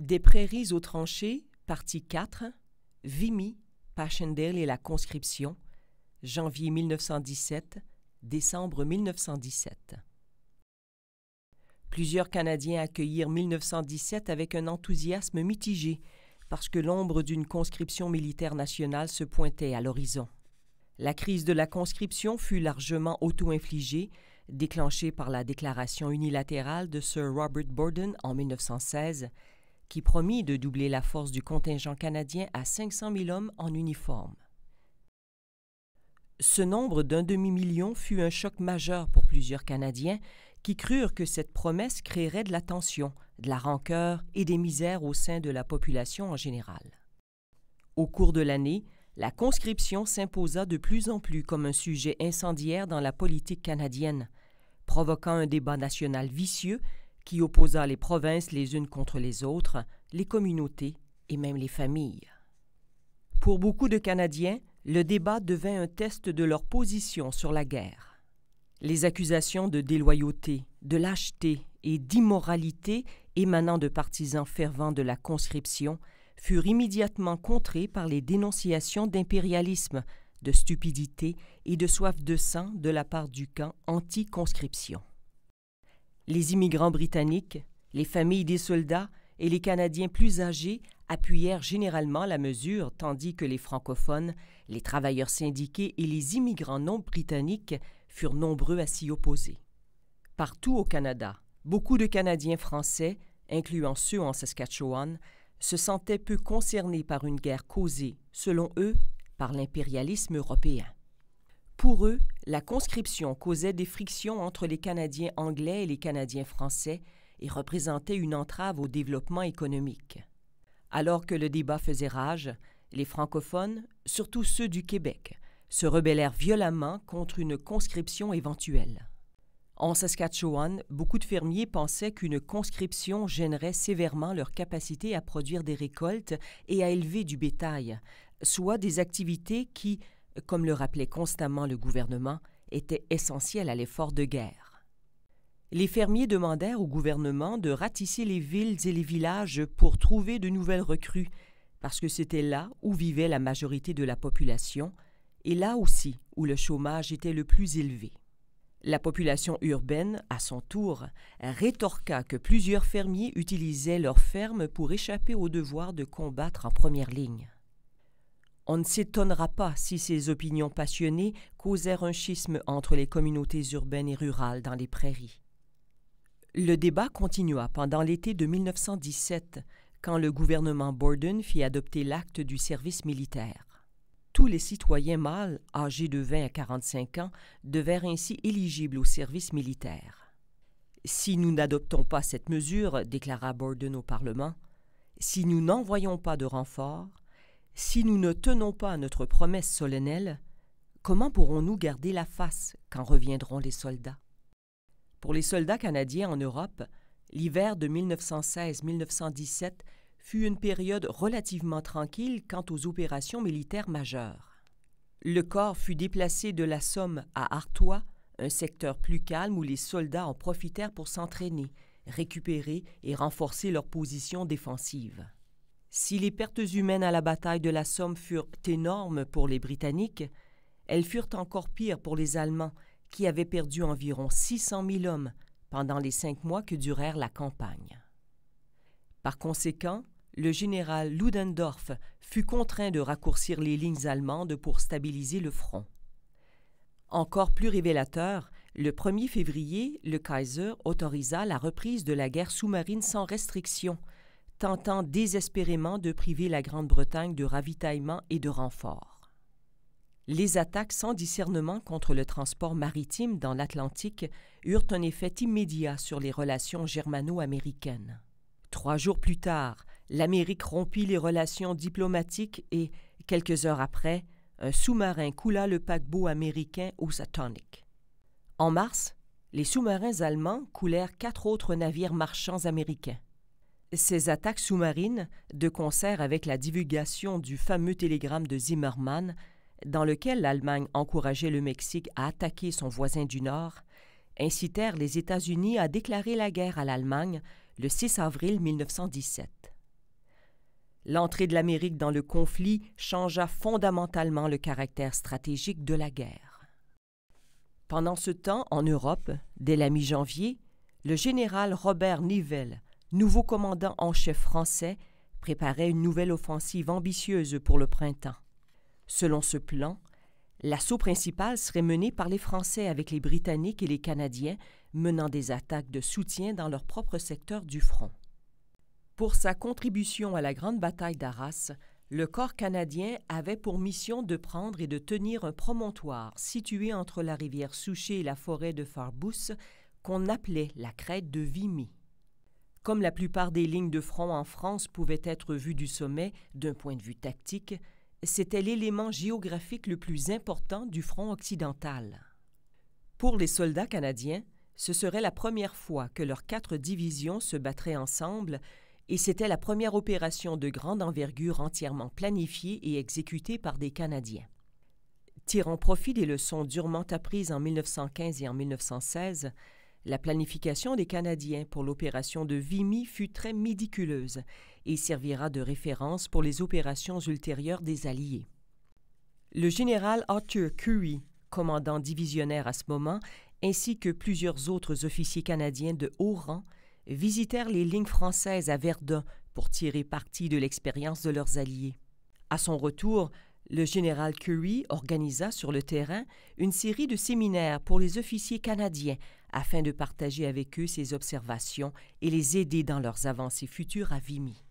Des prairies aux tranchées, partie 4, Vimy, Passchendaele et la conscription, janvier 1917, décembre 1917. Plusieurs Canadiens accueillirent 1917 avec un enthousiasme mitigé parce que l'ombre d'une conscription militaire nationale se pointait à l'horizon. La crise de la conscription fut largement auto-infligée, déclenchée par la déclaration unilatérale de Sir Robert Borden en 1916 qui promit de doubler la force du contingent canadien à 500 000 hommes en uniforme. Ce nombre d'un demi-million fut un choc majeur pour plusieurs Canadiens qui crurent que cette promesse créerait de la tension, de la rancœur et des misères au sein de la population en général. Au cours de l'année, la conscription s'imposa de plus en plus comme un sujet incendiaire dans la politique canadienne, provoquant un débat national vicieux qui opposa les provinces les unes contre les autres, les communautés et même les familles. Pour beaucoup de Canadiens, le débat devint un test de leur position sur la guerre. Les accusations de déloyauté, de lâcheté et d'immoralité émanant de partisans fervents de la conscription furent immédiatement contrées par les dénonciations d'impérialisme, de stupidité et de soif de sang de la part du camp anti-conscription. Les immigrants britanniques, les familles des soldats et les Canadiens plus âgés appuyèrent généralement la mesure, tandis que les francophones, les travailleurs syndiqués et les immigrants non britanniques furent nombreux à s'y opposer. Partout au Canada, beaucoup de Canadiens français, incluant ceux en Saskatchewan, se sentaient peu concernés par une guerre causée, selon eux, par l'impérialisme européen. Pour eux, la conscription causait des frictions entre les Canadiens anglais et les Canadiens français et représentait une entrave au développement économique. Alors que le débat faisait rage, les francophones, surtout ceux du Québec, se rebellèrent violemment contre une conscription éventuelle. En Saskatchewan, beaucoup de fermiers pensaient qu'une conscription gênerait sévèrement leur capacité à produire des récoltes et à élever du bétail, soit des activités qui, comme le rappelait constamment le gouvernement, était essentiel à l'effort de guerre. Les fermiers demandèrent au gouvernement de ratisser les villes et les villages pour trouver de nouvelles recrues, parce que c'était là où vivait la majorité de la population, et là aussi où le chômage était le plus élevé. La population urbaine, à son tour, rétorqua que plusieurs fermiers utilisaient leurs fermes pour échapper au devoir de combattre en première ligne. On ne s'étonnera pas si ces opinions passionnées causèrent un schisme entre les communautés urbaines et rurales dans les prairies. Le débat continua pendant l'été de 1917, quand le gouvernement Borden fit adopter l'acte du service militaire. Tous les citoyens mâles, âgés de 20 à 45 ans, devinrent ainsi éligibles au service militaire. Si nous n'adoptons pas cette mesure, déclara Borden au Parlement, si nous n'envoyons pas de renforts, si nous ne tenons pas notre promesse solennelle, comment pourrons-nous garder la face quand reviendront les soldats Pour les soldats canadiens en Europe, l'hiver de 1916-1917 fut une période relativement tranquille quant aux opérations militaires majeures. Le corps fut déplacé de la Somme à Artois, un secteur plus calme où les soldats en profitèrent pour s'entraîner, récupérer et renforcer leur position défensive. Si les pertes humaines à la bataille de la Somme furent énormes pour les Britanniques, elles furent encore pires pour les Allemands, qui avaient perdu environ 600 000 hommes pendant les cinq mois que durèrent la campagne. Par conséquent, le général Ludendorff fut contraint de raccourcir les lignes allemandes pour stabiliser le front. Encore plus révélateur, le 1er février, le Kaiser autorisa la reprise de la guerre sous-marine sans restriction – tentant désespérément de priver la Grande-Bretagne de ravitaillement et de renforts. Les attaques sans discernement contre le transport maritime dans l'Atlantique eurent un effet immédiat sur les relations germano-américaines. Trois jours plus tard, l'Amérique rompit les relations diplomatiques et, quelques heures après, un sous-marin coula le paquebot américain au Satonic. En mars, les sous-marins allemands coulèrent quatre autres navires marchands américains. Ces attaques sous-marines, de concert avec la divulgation du fameux télégramme de Zimmermann, dans lequel l'Allemagne encourageait le Mexique à attaquer son voisin du Nord, incitèrent les États-Unis à déclarer la guerre à l'Allemagne le 6 avril 1917. L'entrée de l'Amérique dans le conflit changea fondamentalement le caractère stratégique de la guerre. Pendant ce temps, en Europe, dès la mi-janvier, le général Robert Nivelle nouveau commandant en chef français, préparait une nouvelle offensive ambitieuse pour le printemps. Selon ce plan, l'assaut principal serait mené par les Français avec les Britanniques et les Canadiens menant des attaques de soutien dans leur propre secteur du front. Pour sa contribution à la grande bataille d'Arras, le corps canadien avait pour mission de prendre et de tenir un promontoire situé entre la rivière Souchet et la forêt de Farbous qu'on appelait la crête de Vimy. Comme la plupart des lignes de front en France pouvaient être vues du sommet d'un point de vue tactique, c'était l'élément géographique le plus important du front occidental. Pour les soldats canadiens, ce serait la première fois que leurs quatre divisions se battraient ensemble et c'était la première opération de grande envergure entièrement planifiée et exécutée par des Canadiens. Tirant profit des leçons durement apprises en 1915 et en 1916, la planification des Canadiens pour l'opération de Vimy fut très médiculeuse et servira de référence pour les opérations ultérieures des Alliés. Le général Arthur Currie, commandant divisionnaire à ce moment, ainsi que plusieurs autres officiers canadiens de haut rang, visitèrent les lignes françaises à Verdun pour tirer parti de l'expérience de leurs alliés. À son retour, le général Curie organisa sur le terrain une série de séminaires pour les officiers canadiens afin de partager avec eux ses observations et les aider dans leurs avancées futures à Vimy.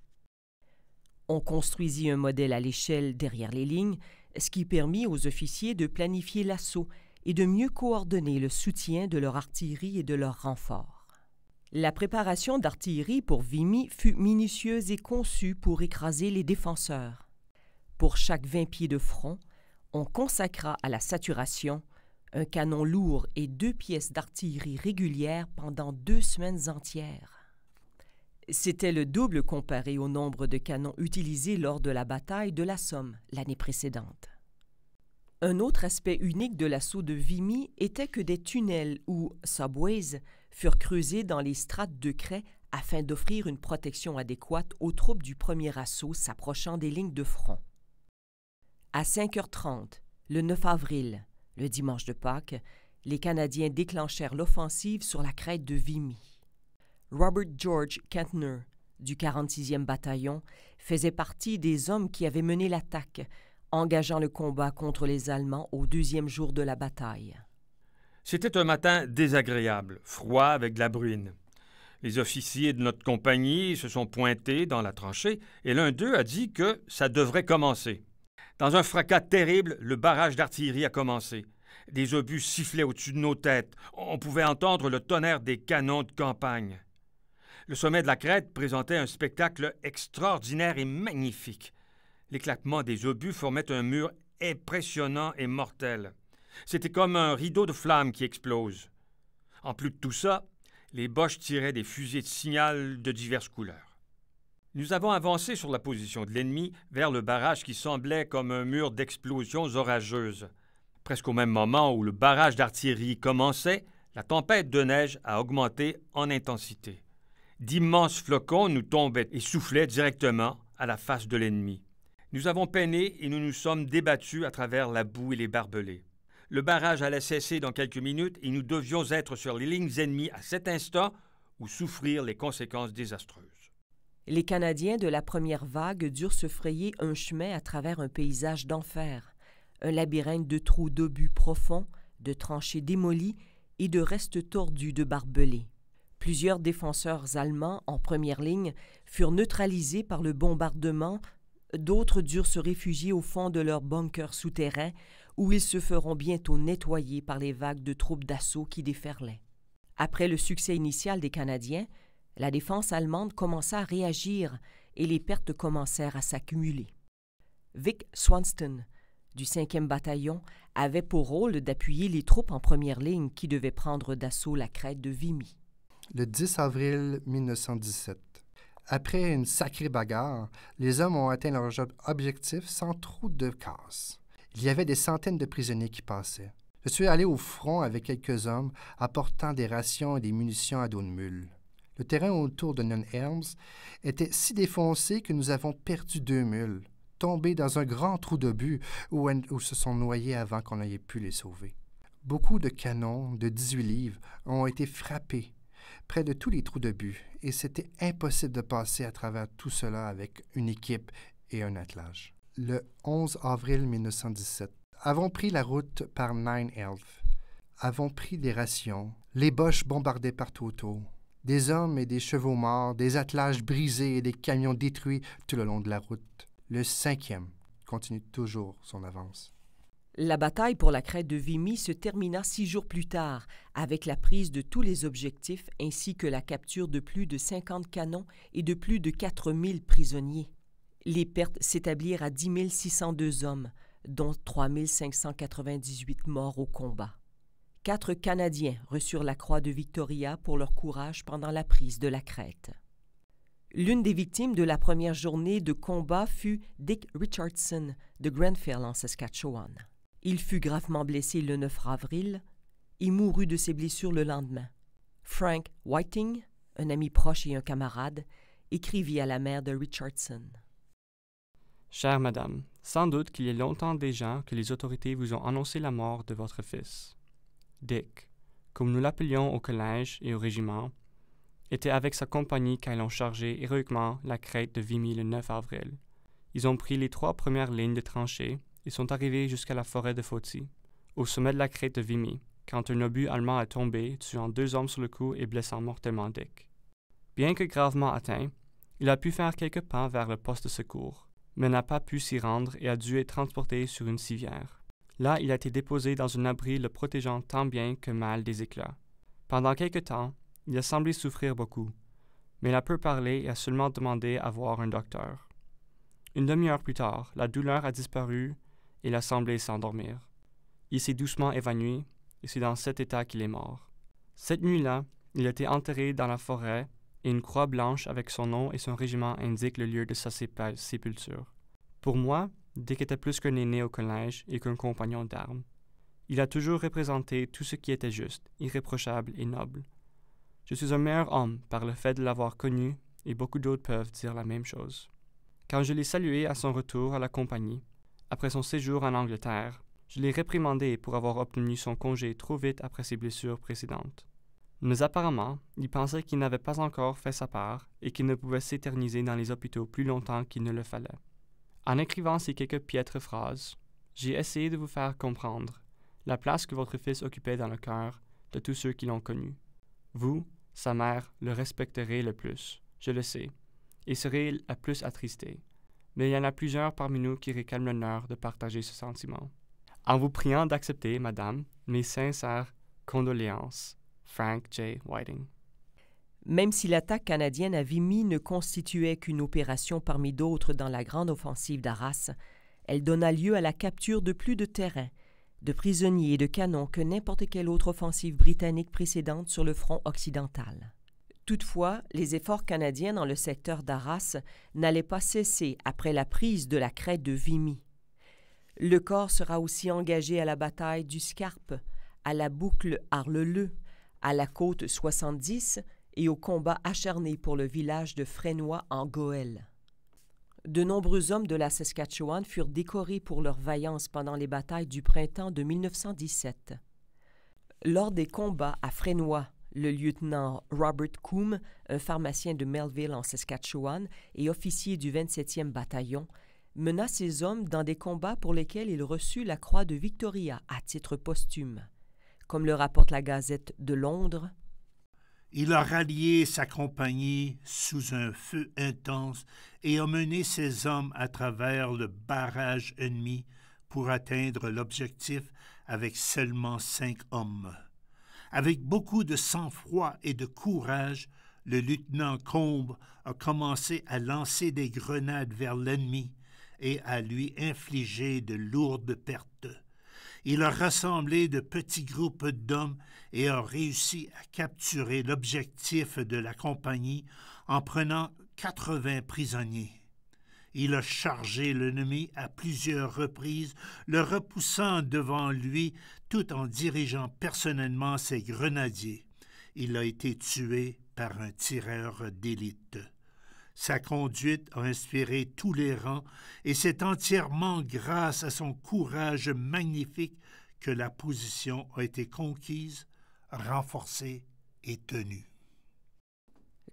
On construisit un modèle à l'échelle derrière les lignes, ce qui permit aux officiers de planifier l'assaut et de mieux coordonner le soutien de leur artillerie et de leurs renforts. La préparation d'artillerie pour Vimy fut minutieuse et conçue pour écraser les défenseurs. Pour chaque 20 pieds de front, on consacra à la saturation un canon lourd et deux pièces d'artillerie régulières pendant deux semaines entières. C'était le double comparé au nombre de canons utilisés lors de la bataille de la Somme l'année précédente. Un autre aspect unique de l'assaut de Vimy était que des tunnels ou subways furent creusés dans les strates de craie afin d'offrir une protection adéquate aux troupes du premier assaut s'approchant des lignes de front. À 5h30, le 9 avril, le dimanche de Pâques, les Canadiens déclenchèrent l'offensive sur la crête de Vimy. Robert George Kentner, du 46e bataillon, faisait partie des hommes qui avaient mené l'attaque, engageant le combat contre les Allemands au deuxième jour de la bataille. C'était un matin désagréable, froid avec de la bruine. Les officiers de notre compagnie se sont pointés dans la tranchée et l'un d'eux a dit que ça devrait commencer. Dans un fracas terrible, le barrage d'artillerie a commencé. Des obus sifflaient au-dessus de nos têtes. On pouvait entendre le tonnerre des canons de campagne. Le sommet de la crête présentait un spectacle extraordinaire et magnifique. L'éclatement des obus formait un mur impressionnant et mortel. C'était comme un rideau de flammes qui explose. En plus de tout ça, les Boches tiraient des fusées de signal de diverses couleurs. Nous avons avancé sur la position de l'ennemi vers le barrage qui semblait comme un mur d'explosions orageuses. Presque au même moment où le barrage d'artillerie commençait, la tempête de neige a augmenté en intensité. D'immenses flocons nous tombaient et soufflaient directement à la face de l'ennemi. Nous avons peiné et nous nous sommes débattus à travers la boue et les barbelés. Le barrage allait cesser dans quelques minutes et nous devions être sur les lignes ennemies à cet instant ou souffrir les conséquences désastreuses. Les Canadiens de la première vague durent se frayer un chemin à travers un paysage d'enfer, un labyrinthe de trous d'obus profonds, de tranchées démolies et de restes tordus de barbelés. Plusieurs défenseurs allemands en première ligne furent neutralisés par le bombardement, d'autres durent se réfugier au fond de leurs bunkers souterrains où ils se feront bientôt nettoyer par les vagues de troupes d'assaut qui déferlaient. Après le succès initial des Canadiens, la défense allemande commença à réagir et les pertes commencèrent à s'accumuler. Vic Swanston, du 5e bataillon, avait pour rôle d'appuyer les troupes en première ligne qui devaient prendre d'assaut la crête de Vimy. Le 10 avril 1917, après une sacrée bagarre, les hommes ont atteint leur objectif sans trop de casse. Il y avait des centaines de prisonniers qui passaient. Je suis allé au front avec quelques hommes, apportant des rations et des munitions à dos de mule. Le terrain autour de Nine elms était si défoncé que nous avons perdu deux mules, tombées dans un grand trou de but où, où se sont noyées avant qu'on ait pu les sauver. Beaucoup de canons de 18 livres ont été frappés près de tous les trous de but, et c'était impossible de passer à travers tout cela avec une équipe et un attelage. Le 11 avril 1917, avons pris la route par Nine Elves. Avons pris des rations, les boches bombardaient partout autour, des hommes et des chevaux morts, des attelages brisés et des camions détruits tout le long de la route. Le cinquième continue toujours son avance. La bataille pour la crête de Vimy se termina six jours plus tard, avec la prise de tous les objectifs ainsi que la capture de plus de 50 canons et de plus de 4000 prisonniers. Les pertes s'établirent à 10 602 hommes, dont 3598 morts au combat. Quatre Canadiens reçurent la Croix de Victoria pour leur courage pendant la prise de la crête. L'une des victimes de la première journée de combat fut Dick Richardson de Grenfell en Saskatchewan. Il fut gravement blessé le 9 avril et mourut de ses blessures le lendemain. Frank Whiting, un ami proche et un camarade, écrivit à la mère de Richardson. Chère madame, sans doute qu'il y a longtemps déjà que les autorités vous ont annoncé la mort de votre fils. Dick, comme nous l'appelions au collège et au régiment, était avec sa compagnie quand ils ont chargé héroïquement la crête de Vimy le 9 avril. Ils ont pris les trois premières lignes de tranchées et sont arrivés jusqu'à la forêt de Fauty, au sommet de la crête de Vimy, quand un obus allemand a tombé, tuant deux hommes sur le coup et blessant mortellement Dick. Bien que gravement atteint, il a pu faire quelques pas vers le poste de secours, mais n'a pas pu s'y rendre et a dû être transporté sur une civière. Là, il a été déposé dans un abri le protégeant tant bien que mal des éclats. Pendant quelque temps, il a semblé souffrir beaucoup, mais il a peu parlé et a seulement demandé à voir un docteur. Une demi-heure plus tard, la douleur a disparu et il a semblé s'endormir. Il s'est doucement évanoui, et c'est dans cet état qu'il est mort. Cette nuit-là, il a été enterré dans la forêt, et une croix blanche avec son nom et son régiment indique le lieu de sa sépulture. Pour moi, dès qu'il était plus qu'un aîné au collège et qu'un compagnon d'armes. Il a toujours représenté tout ce qui était juste, irréprochable et noble. Je suis un meilleur homme par le fait de l'avoir connu, et beaucoup d'autres peuvent dire la même chose. Quand je l'ai salué à son retour à la compagnie, après son séjour en Angleterre, je l'ai réprimandé pour avoir obtenu son congé trop vite après ses blessures précédentes. Mais apparemment, il pensait qu'il n'avait pas encore fait sa part et qu'il ne pouvait s'éterniser dans les hôpitaux plus longtemps qu'il ne le fallait. En écrivant ces quelques piètres phrases, j'ai essayé de vous faire comprendre la place que votre fils occupait dans le cœur de tous ceux qui l'ont connu. Vous, sa mère, le respecterez le plus, je le sais, et serez la plus attristée. Mais il y en a plusieurs parmi nous qui réclament l'honneur de partager ce sentiment. En vous priant d'accepter, Madame, mes sincères condoléances, Frank J. Whiting. Même si l'attaque canadienne à Vimy ne constituait qu'une opération parmi d'autres dans la grande offensive d'Arras, elle donna lieu à la capture de plus de terrain, de prisonniers et de canons que n'importe quelle autre offensive britannique précédente sur le front occidental. Toutefois, les efforts canadiens dans le secteur d'Arras n'allaient pas cesser après la prise de la crête de Vimy. Le corps sera aussi engagé à la bataille du Scarpe, à la boucle Arleleu, à la côte 70 et au combat acharné pour le village de Fresnoy en Goëlle. De nombreux hommes de la Saskatchewan furent décorés pour leur vaillance pendant les batailles du printemps de 1917. Lors des combats à Fresnoy, le lieutenant Robert Coombe, un pharmacien de Melville en Saskatchewan et officier du 27e bataillon, mena ses hommes dans des combats pour lesquels il reçut la Croix de Victoria à titre posthume. Comme le rapporte la Gazette de Londres, il a rallié sa compagnie sous un feu intense et a mené ses hommes à travers le barrage ennemi pour atteindre l'objectif avec seulement cinq hommes. Avec beaucoup de sang-froid et de courage, le lieutenant Combe a commencé à lancer des grenades vers l'ennemi et à lui infliger de lourdes pertes il a rassemblé de petits groupes d'hommes et a réussi à capturer l'objectif de la compagnie en prenant 80 prisonniers. Il a chargé l'ennemi à plusieurs reprises, le repoussant devant lui tout en dirigeant personnellement ses grenadiers. Il a été tué par un tireur d'élite. Sa conduite a inspiré tous les rangs, et c'est entièrement grâce à son courage magnifique que la position a été conquise, renforcée et tenue.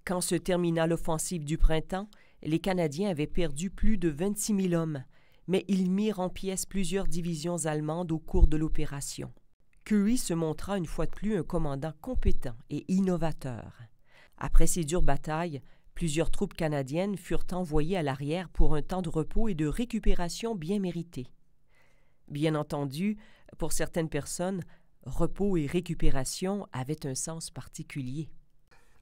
Quand se termina l'offensive du printemps, les Canadiens avaient perdu plus de 26 000 hommes, mais ils mirent en pièces plusieurs divisions allemandes au cours de l'opération. Curie se montra une fois de plus un commandant compétent et innovateur. Après ces dures batailles, Plusieurs troupes canadiennes furent envoyées à l'arrière pour un temps de repos et de récupération bien mérité. Bien entendu, pour certaines personnes, repos et récupération avaient un sens particulier.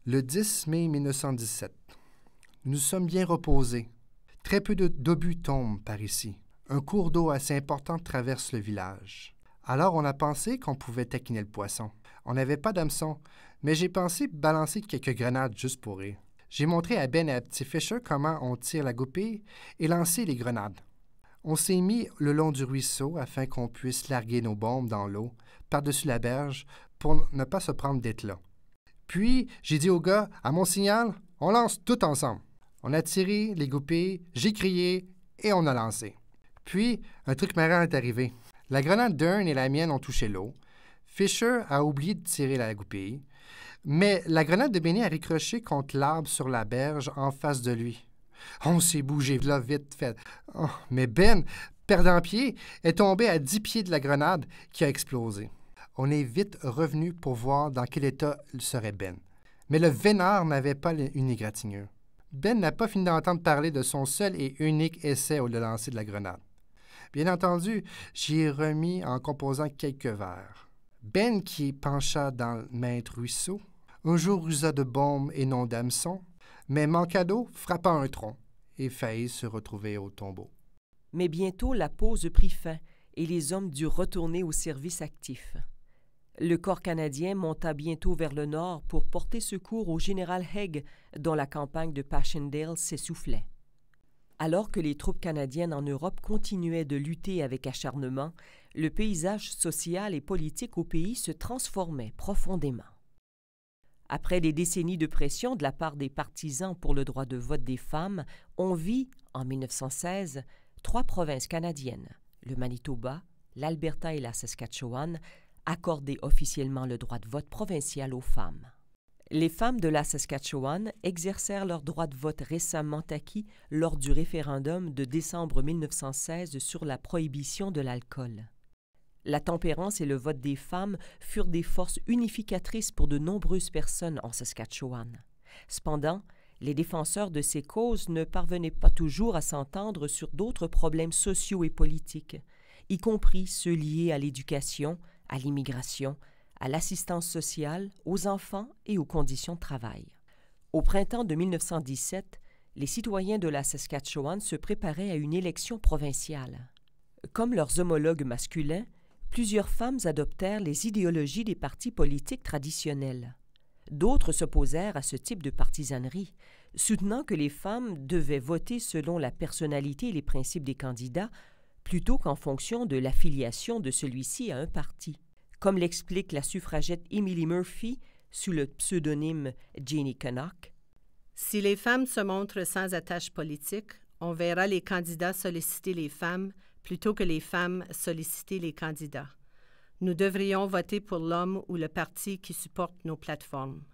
Le 10 mai 1917, nous sommes bien reposés. Très peu d'obus tombent par ici. Un cours d'eau assez important traverse le village. Alors on a pensé qu'on pouvait taquiner le poisson. On n'avait pas d'hameçon, mais j'ai pensé balancer quelques grenades juste pour rire. J'ai montré à Ben et à Petit Fisher comment on tire la goupille et lancer les grenades. On s'est mis le long du ruisseau afin qu'on puisse larguer nos bombes dans l'eau, par-dessus la berge, pour ne pas se prendre d'être là. Puis, j'ai dit au gars, à mon signal, on lance tout ensemble. On a tiré les goupilles, j'ai crié et on a lancé. Puis, un truc marrant est arrivé. La grenade d'un et la mienne ont touché l'eau. Fisher a oublié de tirer la goupille. Mais la grenade de Benny a ricroché contre l'arbre sur la berge en face de lui. On s'est bougé là vite fait. Oh, mais Ben, perdant pied, est tombé à dix pieds de la grenade qui a explosé. On est vite revenu pour voir dans quel état serait Ben. Mais le vénard n'avait pas une égratignure. Ben n'a pas fini d'entendre parler de son seul et unique essai au lancer de la grenade. Bien entendu, j'y ai remis en composant quelques vers. Ben qui pencha dans le Maître Ruisseau, un jour usa de bombes et non d'hameçons, mais d'eau, frappa un tronc et faillit se retrouver au tombeau. Mais bientôt la pause prit fin et les hommes durent retourner au service actif. Le corps canadien monta bientôt vers le nord pour porter secours au général Haig, dont la campagne de Passchendaele s'essoufflait. Alors que les troupes canadiennes en Europe continuaient de lutter avec acharnement, le paysage social et politique au pays se transformait profondément. Après des décennies de pression de la part des partisans pour le droit de vote des femmes, on vit, en 1916, trois provinces canadiennes, le Manitoba, l'Alberta et la Saskatchewan, accorder officiellement le droit de vote provincial aux femmes. Les femmes de la Saskatchewan exercèrent leur droit de vote récemment acquis lors du référendum de décembre 1916 sur la prohibition de l'alcool. La tempérance et le vote des femmes furent des forces unificatrices pour de nombreuses personnes en Saskatchewan. Cependant, les défenseurs de ces causes ne parvenaient pas toujours à s'entendre sur d'autres problèmes sociaux et politiques, y compris ceux liés à l'éducation, à l'immigration, à l'assistance sociale, aux enfants et aux conditions de travail. Au printemps de 1917, les citoyens de la Saskatchewan se préparaient à une élection provinciale. Comme leurs homologues masculins, plusieurs femmes adoptèrent les idéologies des partis politiques traditionnels. D'autres s'opposèrent à ce type de partisanerie, soutenant que les femmes devaient voter selon la personnalité et les principes des candidats plutôt qu'en fonction de l'affiliation de celui-ci à un parti. Comme l'explique la suffragette Emily Murphy sous le pseudonyme Jeannie connock si les femmes se montrent sans attache politique, on verra les candidats solliciter les femmes plutôt que les femmes solliciter les candidats. Nous devrions voter pour l'homme ou le parti qui supporte nos plateformes.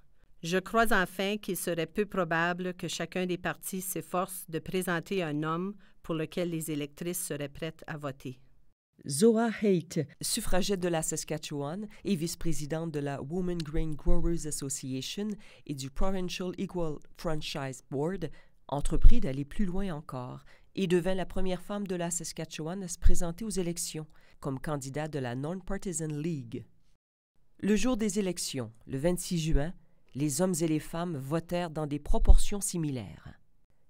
Je crois enfin qu'il serait peu probable que chacun des partis s'efforce de présenter un homme pour lequel les électrices seraient prêtes à voter. Zora Haight, suffragette de la Saskatchewan et vice-présidente de la Women Grain Growers Association et du Provincial Equal Franchise Board, entreprit d'aller plus loin encore et devint la première femme de la Saskatchewan à se présenter aux élections comme candidate de la Non-Partisan League. Le jour des élections, le 26 juin, les hommes et les femmes votèrent dans des proportions similaires.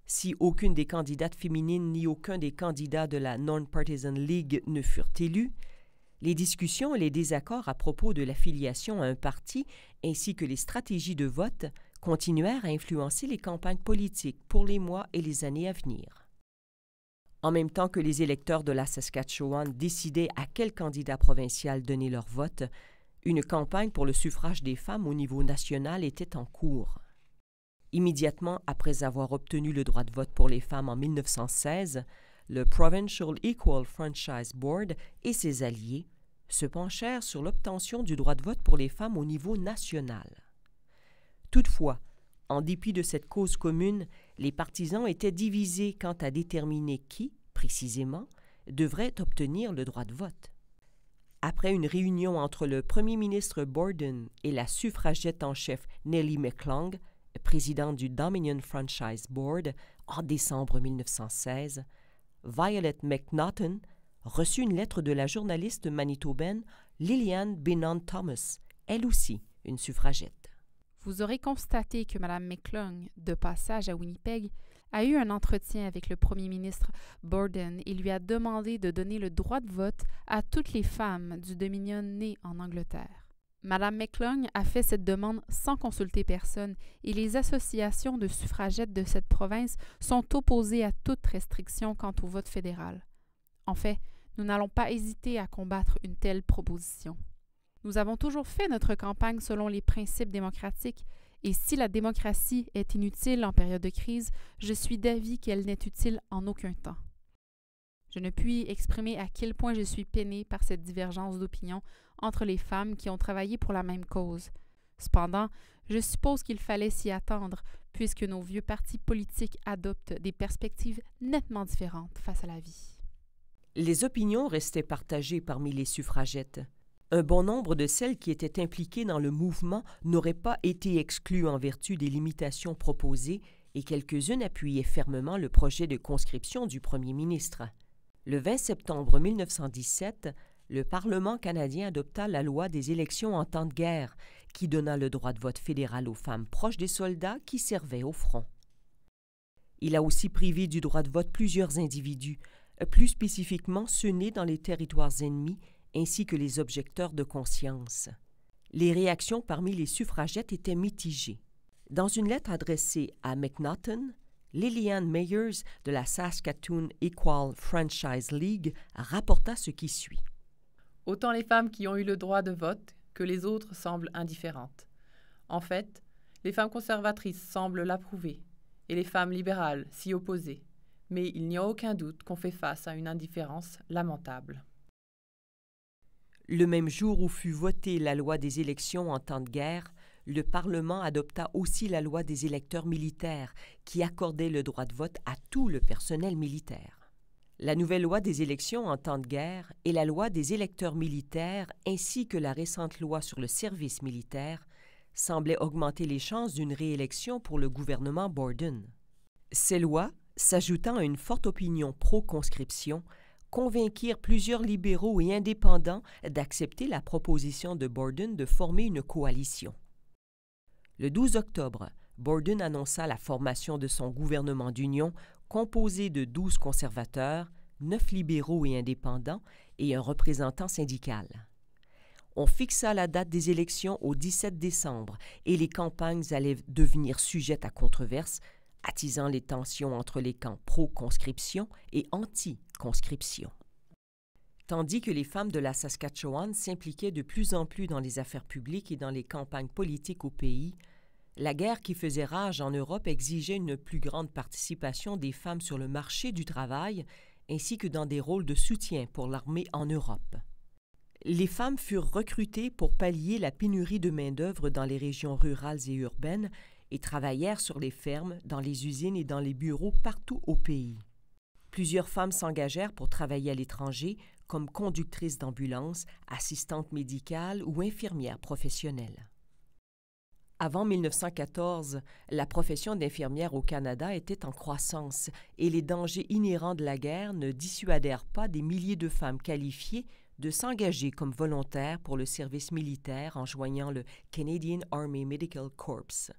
Si aucune des candidates féminines ni aucun des candidats de la Non-Partisan League ne furent élus, les discussions et les désaccords à propos de l'affiliation à un parti ainsi que les stratégies de vote continuèrent à influencer les campagnes politiques pour les mois et les années à venir. En même temps que les électeurs de la Saskatchewan décidaient à quel candidat provincial donner leur vote, une campagne pour le suffrage des femmes au niveau national était en cours. Immédiatement après avoir obtenu le droit de vote pour les femmes en 1916, le Provincial Equal Franchise Board et ses alliés se penchèrent sur l'obtention du droit de vote pour les femmes au niveau national. Toutefois, en dépit de cette cause commune, les partisans étaient divisés quant à déterminer qui, précisément, devrait obtenir le droit de vote. Après une réunion entre le premier ministre Borden et la suffragette en chef Nellie McClung, président du Dominion Franchise Board en décembre 1916, Violet McNaughton reçut une lettre de la journaliste manitobaine Lillian Benon Thomas, elle aussi une suffragette. Vous aurez constaté que Mme McClung, de passage à Winnipeg, a eu un entretien avec le premier ministre Borden et lui a demandé de donner le droit de vote à toutes les femmes du Dominion nées en Angleterre. Mme McClung a fait cette demande sans consulter personne et les associations de suffragettes de cette province sont opposées à toute restriction quant au vote fédéral. En fait, nous n'allons pas hésiter à combattre une telle proposition. Nous avons toujours fait notre campagne selon les principes démocratiques et si la démocratie est inutile en période de crise, je suis d'avis qu'elle n'est utile en aucun temps. Je ne puis exprimer à quel point je suis peinée par cette divergence d'opinion entre les femmes qui ont travaillé pour la même cause. Cependant, je suppose qu'il fallait s'y attendre, puisque nos vieux partis politiques adoptent des perspectives nettement différentes face à la vie. Les opinions restaient partagées parmi les suffragettes. Un bon nombre de celles qui étaient impliquées dans le mouvement n'auraient pas été exclues en vertu des limitations proposées, et quelques-unes appuyaient fermement le projet de conscription du Premier ministre. Le 20 septembre 1917, le Parlement canadien adopta la loi des élections en temps de guerre, qui donna le droit de vote fédéral aux femmes proches des soldats qui servaient au front. Il a aussi privé du droit de vote plusieurs individus, plus spécifiquement ceux nés dans les territoires ennemis ainsi que les objecteurs de conscience. Les réactions parmi les suffragettes étaient mitigées. Dans une lettre adressée à McNaughton, Lillian Mayers, de la Saskatoon Equal Franchise League rapporta ce qui suit. Autant les femmes qui ont eu le droit de vote que les autres semblent indifférentes. En fait, les femmes conservatrices semblent l'approuver et les femmes libérales s'y opposer, mais il n'y a aucun doute qu'on fait face à une indifférence lamentable. Le même jour où fut votée la loi des élections en temps de guerre, le Parlement adopta aussi la loi des électeurs militaires qui accordait le droit de vote à tout le personnel militaire. La nouvelle loi des élections en temps de guerre et la loi des électeurs militaires ainsi que la récente loi sur le service militaire semblaient augmenter les chances d'une réélection pour le gouvernement Borden. Ces lois, s'ajoutant à une forte opinion pro-conscription, convainquirent plusieurs libéraux et indépendants d'accepter la proposition de Borden de former une coalition. Le 12 octobre, Borden annonça la formation de son gouvernement d'union composé de 12 conservateurs, 9 libéraux et indépendants et un représentant syndical. On fixa la date des élections au 17 décembre et les campagnes allaient devenir sujettes à controverse, attisant les tensions entre les camps pro-conscription et anti-conscription tandis que les femmes de la Saskatchewan s'impliquaient de plus en plus dans les affaires publiques et dans les campagnes politiques au pays, la guerre qui faisait rage en Europe exigeait une plus grande participation des femmes sur le marché du travail ainsi que dans des rôles de soutien pour l'armée en Europe. Les femmes furent recrutées pour pallier la pénurie de main-d'œuvre dans les régions rurales et urbaines et travaillèrent sur les fermes, dans les usines et dans les bureaux partout au pays. Plusieurs femmes s'engagèrent pour travailler à l'étranger, comme conductrice d'ambulance, assistante médicale ou infirmière professionnelle. Avant 1914, la profession d'infirmière au Canada était en croissance et les dangers inhérents de la guerre ne dissuadèrent pas des milliers de femmes qualifiées de s'engager comme volontaires pour le service militaire en joignant le Canadian Army Medical Corps.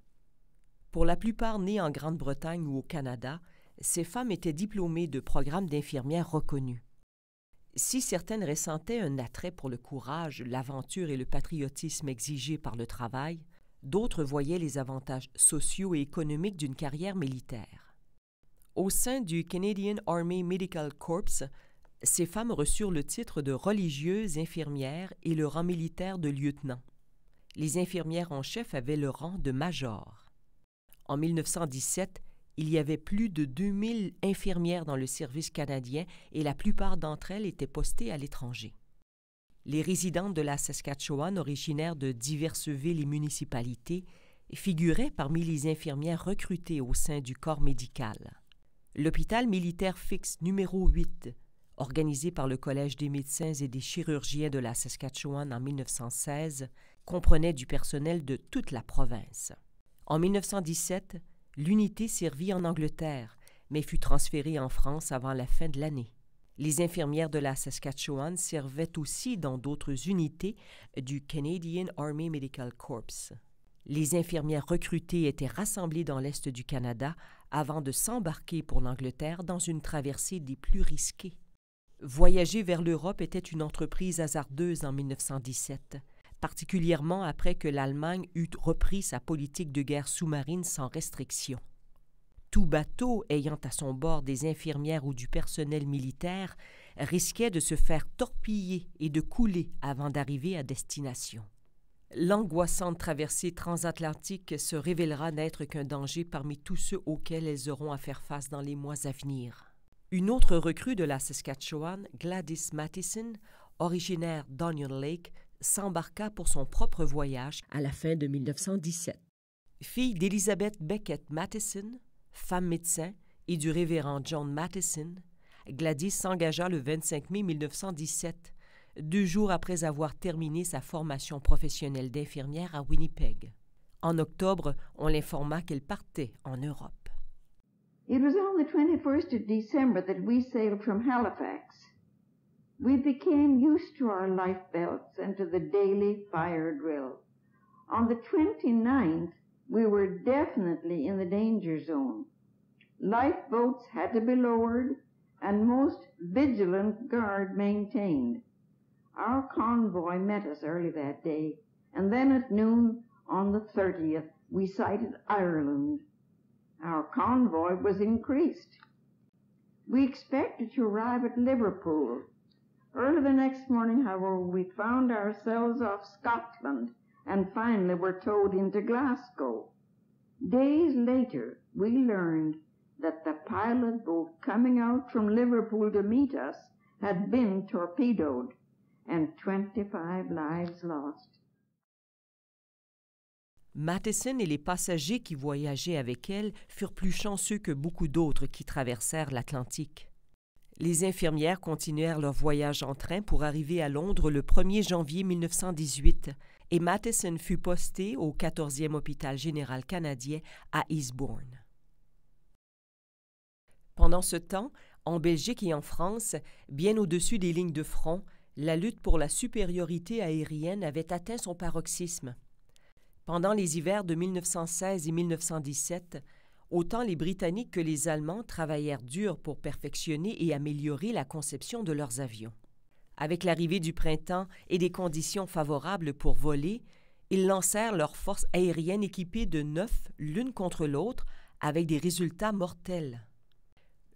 Pour la plupart nées en Grande-Bretagne ou au Canada, ces femmes étaient diplômées de programmes d'infirmières reconnus. Si certaines ressentaient un attrait pour le courage, l'aventure et le patriotisme exigés par le travail, d'autres voyaient les avantages sociaux et économiques d'une carrière militaire. Au sein du Canadian Army Medical Corps, ces femmes reçurent le titre de religieuses infirmières et le rang militaire de lieutenant. Les infirmières en chef avaient le rang de major. En 1917, il y avait plus de 2000 infirmières dans le service canadien et la plupart d'entre elles étaient postées à l'étranger. Les résidents de la Saskatchewan, originaires de diverses villes et municipalités, figuraient parmi les infirmières recrutées au sein du corps médical. L'hôpital militaire fixe numéro 8, organisé par le Collège des médecins et des chirurgiens de la Saskatchewan en 1916, comprenait du personnel de toute la province. En 1917, L'unité servit en Angleterre, mais fut transférée en France avant la fin de l'année. Les infirmières de la Saskatchewan servaient aussi dans d'autres unités du Canadian Army Medical Corps. Les infirmières recrutées étaient rassemblées dans l'Est du Canada avant de s'embarquer pour l'Angleterre dans une traversée des plus risquées. Voyager vers l'Europe était une entreprise hasardeuse en 1917 particulièrement après que l'Allemagne eut repris sa politique de guerre sous-marine sans restriction. Tout bateau ayant à son bord des infirmières ou du personnel militaire risquait de se faire torpiller et de couler avant d'arriver à destination. L'angoissante traversée transatlantique se révélera n'être qu'un danger parmi tous ceux auxquels elles auront à faire face dans les mois à venir. Une autre recrue de la Saskatchewan, Gladys Mattison, originaire d'Onion Lake, s'embarqua pour son propre voyage à la fin de 1917. Fille d'Elizabeth Beckett Matheson, femme médecin, et du révérend John Matheson, Gladys s'engagea le 25 mai 1917, deux jours après avoir terminé sa formation professionnelle d'infirmière à Winnipeg. En octobre, on l'informa qu'elle partait en Europe. It was 21 of December that we sailed Halifax. We became used to our life belts and to the daily fire drill. On the 29th, we were definitely in the danger zone. Lifeboats had to be lowered and most vigilant guard maintained. Our convoy met us early that day, and then at noon on the 30th, we sighted Ireland. Our convoy was increased. We expected to arrive at Liverpool Early the next morning, however, we found ourselves off Scotland and finally were towed into Glasgow. Days later, we learned that the pilot boat coming out from Liverpool to meet us had been torpedoed and 25 lives lost. Matheson et les passagers qui voyageaient avec elle furent plus chanceux que beaucoup d'autres qui traversèrent l'Atlantique. Les infirmières continuèrent leur voyage en train pour arriver à Londres le 1er janvier 1918 et Matheson fut posté au 14e hôpital général canadien à Eastbourne. Pendant ce temps, en Belgique et en France, bien au-dessus des lignes de front, la lutte pour la supériorité aérienne avait atteint son paroxysme. Pendant les hivers de 1916 et 1917, Autant les Britanniques que les Allemands travaillèrent dur pour perfectionner et améliorer la conception de leurs avions. Avec l'arrivée du printemps et des conditions favorables pour voler, ils lancèrent leurs forces aériennes équipées de neuf l'une contre l'autre avec des résultats mortels.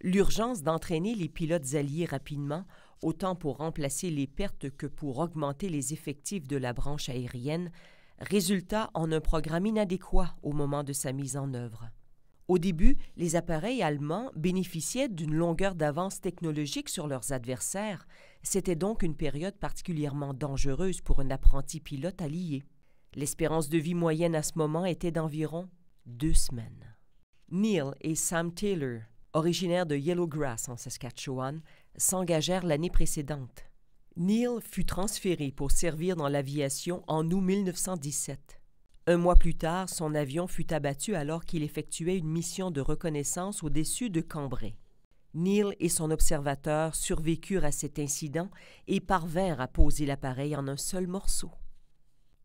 L'urgence d'entraîner les pilotes alliés rapidement, autant pour remplacer les pertes que pour augmenter les effectifs de la branche aérienne, résulta en un programme inadéquat au moment de sa mise en œuvre. Au début, les appareils allemands bénéficiaient d'une longueur d'avance technologique sur leurs adversaires. C'était donc une période particulièrement dangereuse pour un apprenti pilote allié. L'espérance de vie moyenne à ce moment était d'environ deux semaines. Neil et Sam Taylor, originaires de Yellowgrass en Saskatchewan, s'engagèrent l'année précédente. Neil fut transféré pour servir dans l'aviation en août 1917. Un mois plus tard, son avion fut abattu alors qu'il effectuait une mission de reconnaissance au-dessus de Cambrai. Neil et son observateur survécurent à cet incident et parvinrent à poser l'appareil en un seul morceau.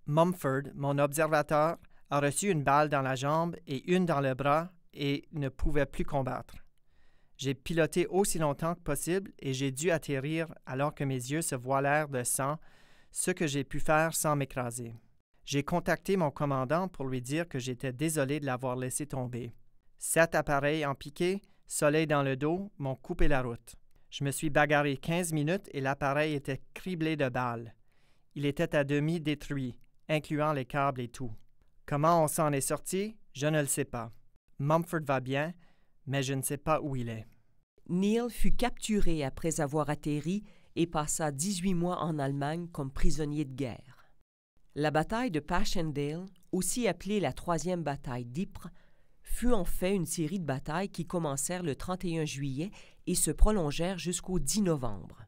Mumford, mon observateur, a reçu une balle dans la jambe et une dans le bras et ne pouvait plus combattre. J'ai piloté aussi longtemps que possible et j'ai dû atterrir alors que mes yeux se voilèrent de sang, ce que j'ai pu faire sans m'écraser. J'ai contacté mon commandant pour lui dire que j'étais désolé de l'avoir laissé tomber. Sept appareils en piqué, soleil dans le dos, m'ont coupé la route. Je me suis bagarré 15 minutes et l'appareil était criblé de balles. Il était à demi détruit, incluant les câbles et tout. Comment on s'en est sorti, je ne le sais pas. Mumford va bien, mais je ne sais pas où il est. Neil fut capturé après avoir atterri et passa 18 mois en Allemagne comme prisonnier de guerre. La bataille de Passchendaele, aussi appelée la troisième bataille d'Ypres, fut en fait une série de batailles qui commencèrent le 31 juillet et se prolongèrent jusqu'au 10 novembre.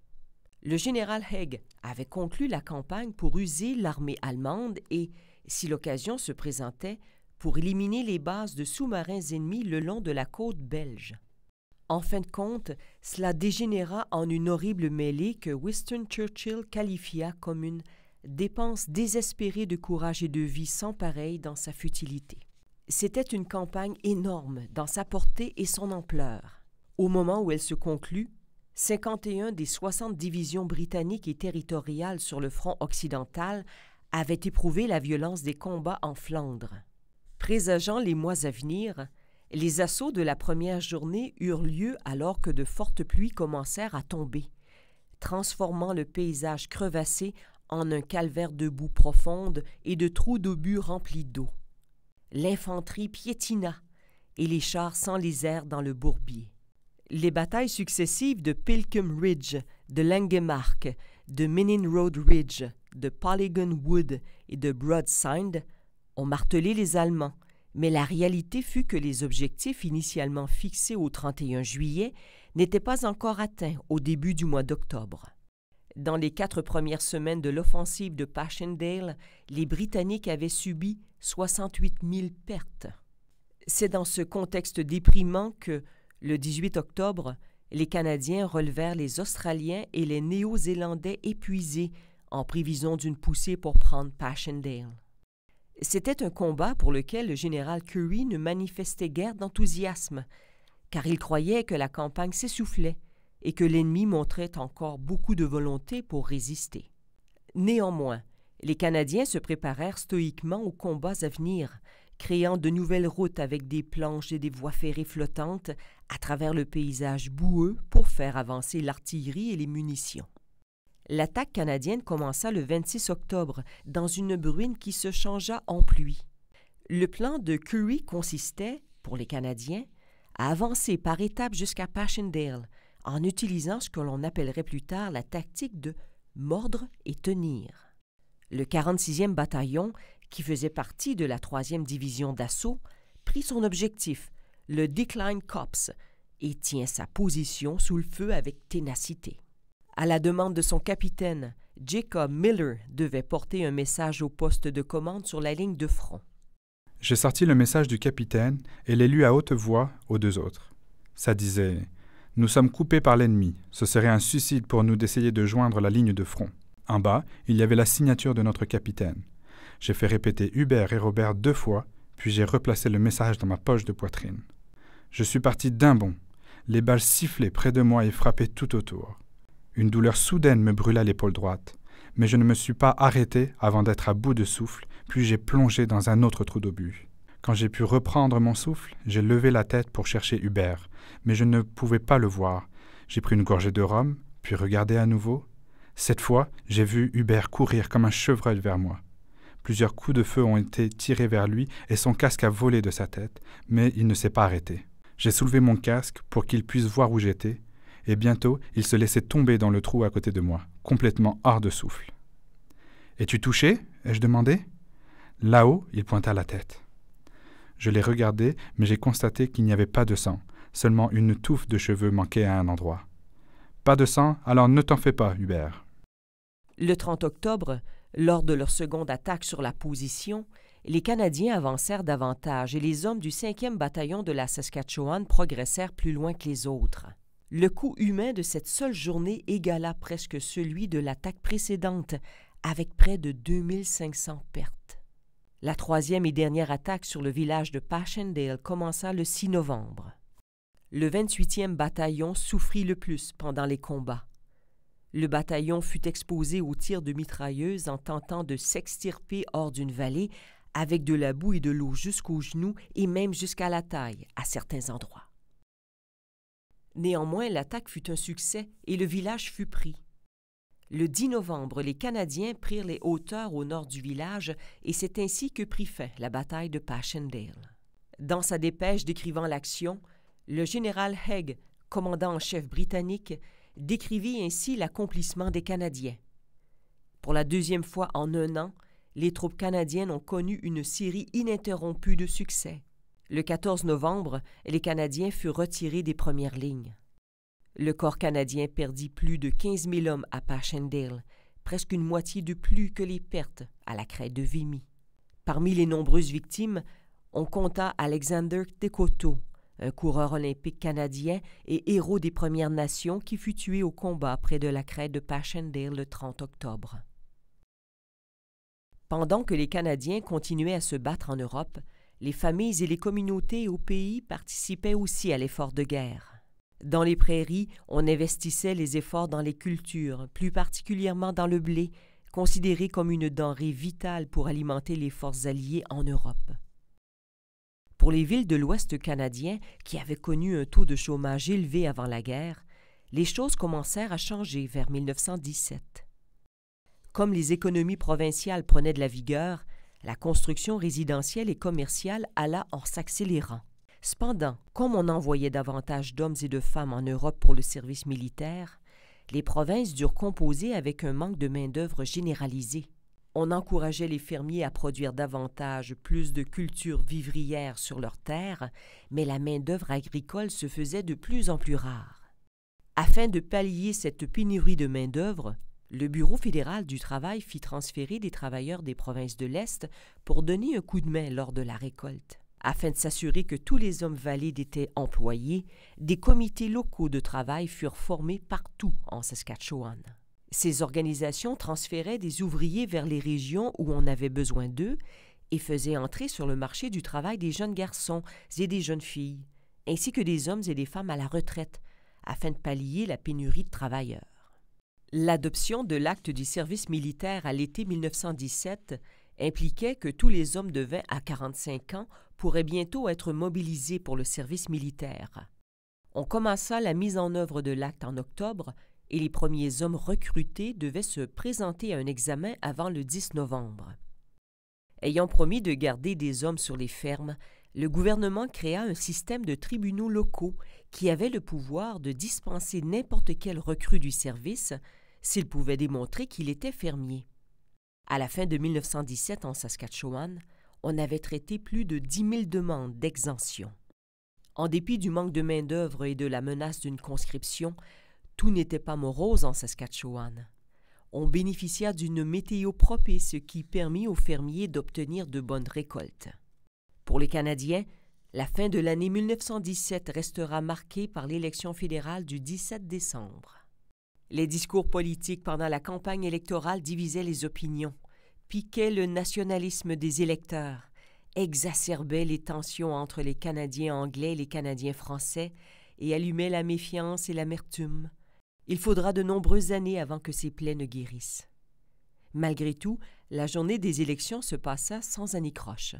Le général Haig avait conclu la campagne pour user l'armée allemande et, si l'occasion se présentait, pour éliminer les bases de sous-marins ennemis le long de la côte belge. En fin de compte, cela dégénéra en une horrible mêlée que Winston Churchill qualifia comme une dépense désespérée de courage et de vie sans pareil dans sa futilité. C'était une campagne énorme dans sa portée et son ampleur. Au moment où elle se conclut, 51 des 60 divisions britanniques et territoriales sur le front occidental avaient éprouvé la violence des combats en Flandre. Présageant les mois à venir, les assauts de la première journée eurent lieu alors que de fortes pluies commencèrent à tomber, transformant le paysage crevassé en un calvaire de boue profonde et de trous d'obus remplis d'eau. L'infanterie piétina et les chars s'enlisèrent dans le bourbier. Les batailles successives de pilkum Ridge, de Langemark, de Minin Road Ridge, de Polygon Wood et de Broadside ont martelé les Allemands, mais la réalité fut que les objectifs initialement fixés au 31 juillet n'étaient pas encore atteints au début du mois d'octobre. Dans les quatre premières semaines de l'offensive de Passchendaele, les Britanniques avaient subi 68 000 pertes. C'est dans ce contexte déprimant que, le 18 octobre, les Canadiens relevèrent les Australiens et les Néo-Zélandais épuisés en prévision d'une poussée pour prendre Passchendaele. C'était un combat pour lequel le général Currie ne manifestait guère d'enthousiasme, car il croyait que la campagne s'essoufflait et que l'ennemi montrait encore beaucoup de volonté pour résister. Néanmoins, les Canadiens se préparèrent stoïquement aux combats à venir, créant de nouvelles routes avec des planches et des voies ferrées flottantes à travers le paysage boueux pour faire avancer l'artillerie et les munitions. L'attaque canadienne commença le 26 octobre dans une bruine qui se changea en pluie. Le plan de Currie consistait, pour les Canadiens, à avancer par étapes jusqu'à Passchendaele, en utilisant ce que l'on appellerait plus tard la tactique de mordre et tenir. Le 46e bataillon, qui faisait partie de la 3e division d'assaut, prit son objectif, le Decline cops », et tient sa position sous le feu avec ténacité. À la demande de son capitaine, Jacob Miller devait porter un message au poste de commande sur la ligne de front. J'ai sorti le message du capitaine et l'ai lu à haute voix aux deux autres. Ça disait nous sommes coupés par l'ennemi. Ce serait un suicide pour nous d'essayer de joindre la ligne de front. En bas, il y avait la signature de notre capitaine. J'ai fait répéter Hubert et Robert deux fois, puis j'ai replacé le message dans ma poche de poitrine. Je suis parti d'un bond. Les balles sifflaient près de moi et frappaient tout autour. Une douleur soudaine me brûla l'épaule droite, mais je ne me suis pas arrêté avant d'être à bout de souffle, puis j'ai plongé dans un autre trou d'obus. Quand j'ai pu reprendre mon souffle, j'ai levé la tête pour chercher Hubert, mais je ne pouvais pas le voir. J'ai pris une gorgée de rhum, puis regardé à nouveau. Cette fois, j'ai vu Hubert courir comme un chevreuil vers moi. Plusieurs coups de feu ont été tirés vers lui et son casque a volé de sa tête, mais il ne s'est pas arrêté. J'ai soulevé mon casque pour qu'il puisse voir où j'étais, et bientôt il se laissait tomber dans le trou à côté de moi, complètement hors de souffle. Es-tu touché ai-je demandé. Là-haut, il pointa la tête. Je l'ai regardé, mais j'ai constaté qu'il n'y avait pas de sang. Seulement une touffe de cheveux manquait à un endroit. Pas de sang, alors ne t'en fais pas, Hubert. Le 30 octobre, lors de leur seconde attaque sur la position, les Canadiens avancèrent davantage et les hommes du 5e bataillon de la Saskatchewan progressèrent plus loin que les autres. Le coût humain de cette seule journée égala presque celui de l'attaque précédente, avec près de 2500 pertes. La troisième et dernière attaque sur le village de Passchendaele commença le 6 novembre. Le 28e bataillon souffrit le plus pendant les combats. Le bataillon fut exposé aux tirs de mitrailleuses en tentant de s'extirper hors d'une vallée avec de la boue et de l'eau jusqu'aux genoux et même jusqu'à la taille à certains endroits. Néanmoins, l'attaque fut un succès et le village fut pris. Le 10 novembre, les Canadiens prirent les hauteurs au nord du village et c'est ainsi que prit fin la bataille de Passchendaele. Dans sa dépêche décrivant l'action, le général Haig, commandant en chef britannique, décrivit ainsi l'accomplissement des Canadiens. Pour la deuxième fois en un an, les troupes canadiennes ont connu une série ininterrompue de succès. Le 14 novembre, les Canadiens furent retirés des premières lignes. Le corps canadien perdit plus de 15 000 hommes à Passchendaele, presque une moitié de plus que les pertes à la crête de Vimy. Parmi les nombreuses victimes, on compta Alexander Tekoto, un coureur olympique canadien et héros des Premières Nations qui fut tué au combat près de la crête de Passchendaele le 30 octobre. Pendant que les Canadiens continuaient à se battre en Europe, les familles et les communautés au pays participaient aussi à l'effort de guerre. Dans les prairies, on investissait les efforts dans les cultures, plus particulièrement dans le blé, considéré comme une denrée vitale pour alimenter les forces alliées en Europe. Pour les villes de l'Ouest canadien, qui avaient connu un taux de chômage élevé avant la guerre, les choses commencèrent à changer vers 1917. Comme les économies provinciales prenaient de la vigueur, la construction résidentielle et commerciale alla en s'accélérant. Cependant, comme on envoyait davantage d'hommes et de femmes en Europe pour le service militaire, les provinces durent composer avec un manque de main-d'œuvre généralisé. On encourageait les fermiers à produire davantage plus de cultures vivrières sur leurs terres, mais la main-d'œuvre agricole se faisait de plus en plus rare. Afin de pallier cette pénurie de main-d'œuvre, le Bureau fédéral du travail fit transférer des travailleurs des provinces de l'Est pour donner un coup de main lors de la récolte. Afin de s'assurer que tous les hommes valides étaient employés, des comités locaux de travail furent formés partout en Saskatchewan. Ces organisations transféraient des ouvriers vers les régions où on avait besoin d'eux et faisaient entrer sur le marché du travail des jeunes garçons et des jeunes filles, ainsi que des hommes et des femmes à la retraite, afin de pallier la pénurie de travailleurs. L'adoption de l'acte du service militaire à l'été 1917 impliquait que tous les hommes devaient, 20 à 45 ans pourrait bientôt être mobilisé pour le service militaire. On commença la mise en œuvre de l'acte en octobre et les premiers hommes recrutés devaient se présenter à un examen avant le 10 novembre. Ayant promis de garder des hommes sur les fermes, le gouvernement créa un système de tribunaux locaux qui avaient le pouvoir de dispenser n'importe quel recrue du service s'il pouvait démontrer qu'il était fermier. À la fin de 1917 en Saskatchewan, on avait traité plus de 10 000 demandes d'exemption. En dépit du manque de main-d'œuvre et de la menace d'une conscription, tout n'était pas morose en Saskatchewan. On bénéficia d'une météo propice qui permit aux fermiers d'obtenir de bonnes récoltes. Pour les Canadiens, la fin de l'année 1917 restera marquée par l'élection fédérale du 17 décembre. Les discours politiques pendant la campagne électorale divisaient les opinions piquait le nationalisme des électeurs, exacerbait les tensions entre les Canadiens anglais et les Canadiens français et allumait la méfiance et l'amertume. Il faudra de nombreuses années avant que ces plaies ne guérissent. Malgré tout, la journée des élections se passa sans anicroche.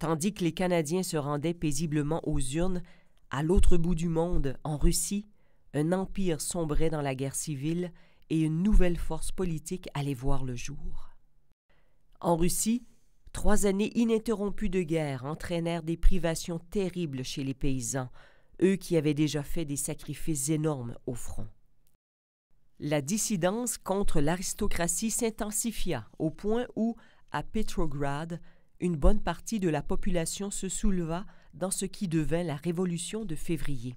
Tandis que les Canadiens se rendaient paisiblement aux urnes, à l'autre bout du monde, en Russie, un empire sombrait dans la guerre civile et une nouvelle force politique allait voir le jour. En Russie, trois années ininterrompues de guerre entraînèrent des privations terribles chez les paysans, eux qui avaient déjà fait des sacrifices énormes au front. La dissidence contre l'aristocratie s'intensifia au point où, à Petrograd, une bonne partie de la population se souleva dans ce qui devint la révolution de février.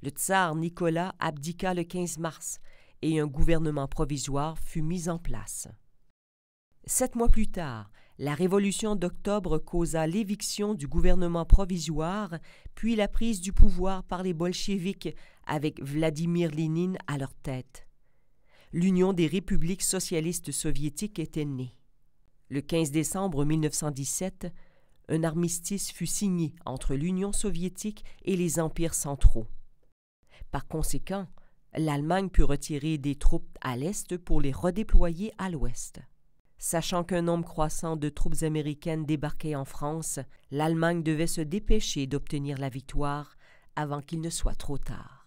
Le tsar Nicolas abdiqua le 15 mars et un gouvernement provisoire fut mis en place. Sept mois plus tard, la révolution d'octobre causa l'éviction du gouvernement provisoire, puis la prise du pouvoir par les bolcheviks avec Vladimir Lénine à leur tête. L'Union des républiques socialistes soviétiques était née. Le 15 décembre 1917, un armistice fut signé entre l'Union soviétique et les empires centraux. Par conséquent, l'Allemagne put retirer des troupes à l'est pour les redéployer à l'ouest. Sachant qu'un nombre croissant de troupes américaines débarquait en France, l'Allemagne devait se dépêcher d'obtenir la victoire avant qu'il ne soit trop tard.